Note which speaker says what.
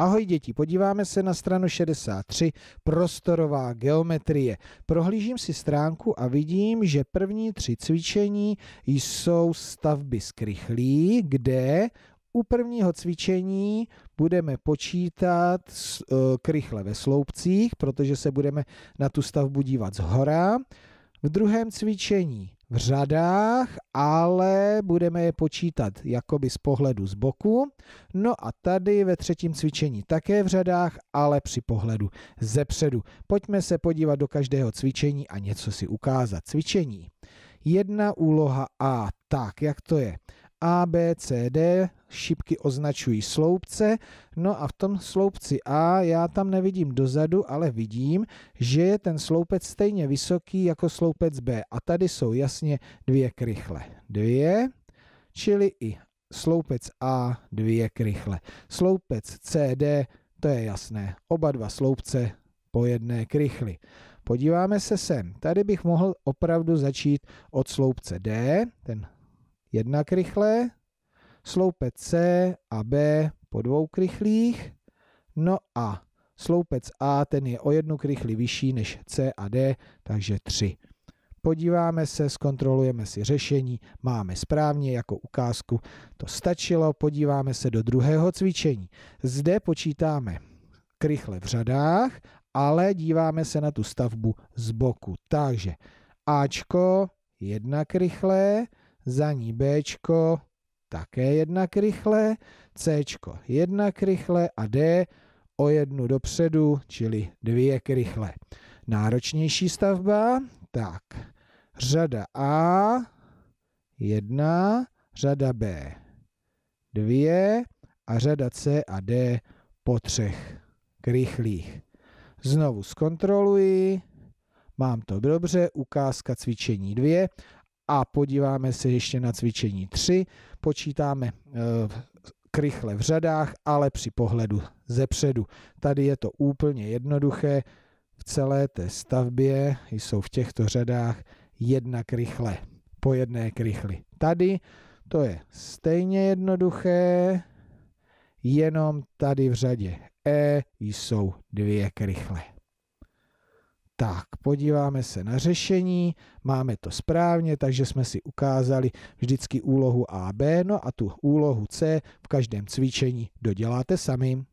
Speaker 1: Ahoj děti, podíváme se na stranu 63, prostorová geometrie. Prohlížím si stránku a vidím, že první tři cvičení jsou stavby z krychlí, kde u prvního cvičení budeme počítat e, krychle ve sloupcích, protože se budeme na tu stavbu dívat z hora. V druhém cvičení v řadách, ale budeme je počítat jakoby z pohledu z boku. No a tady ve třetím cvičení také v řadách, ale při pohledu ze předu. Pojďme se podívat do každého cvičení a něco si ukázat. Cvičení. Jedna úloha A. Tak, jak to je? A, B, C, D, šipky označují sloupce, no a v tom sloupci A já tam nevidím dozadu, ale vidím, že je ten sloupec stejně vysoký jako sloupec B. A tady jsou jasně dvě krychle. Dvě, čili i sloupec A dvě krychle. Sloupec C, D. to je jasné, oba dva sloupce po jedné krychli. Podíváme se sem. Tady bych mohl opravdu začít od sloupce D, ten jedna krychle, sloupec C a B po dvou krychlích, no a sloupec A ten je o jednu krychli vyšší než C a D, takže 3. Podíváme se, zkontrolujeme si řešení, máme správně jako ukázku, to stačilo, podíváme se do druhého cvičení. Zde počítáme krychle v řadách, ale díváme se na tu stavbu z boku. Takže Ačko, jedna krychle, za ní B, také jednak rychle, C jednak rychle a D o jednu dopředu, čili dvě rychle. Náročnější stavba, tak řada A, jedna, řada B, dvě a řada C a D po třech rychlých. Znovu zkontroluji, mám to dobře, ukázka cvičení 2 a podíváme se ještě na cvičení 3. Počítáme krychle eh, v řadách, ale při pohledu ze předu. Tady je to úplně jednoduché. V celé té stavbě jsou v těchto řadách jedna krychle, po jedné krychli. Tady to je stejně jednoduché, jenom tady v řadě E jsou dvě krychle. Tak, podíváme se na řešení, máme to správně, takže jsme si ukázali vždycky úlohu AB, no a tu úlohu C v každém cvičení doděláte sami.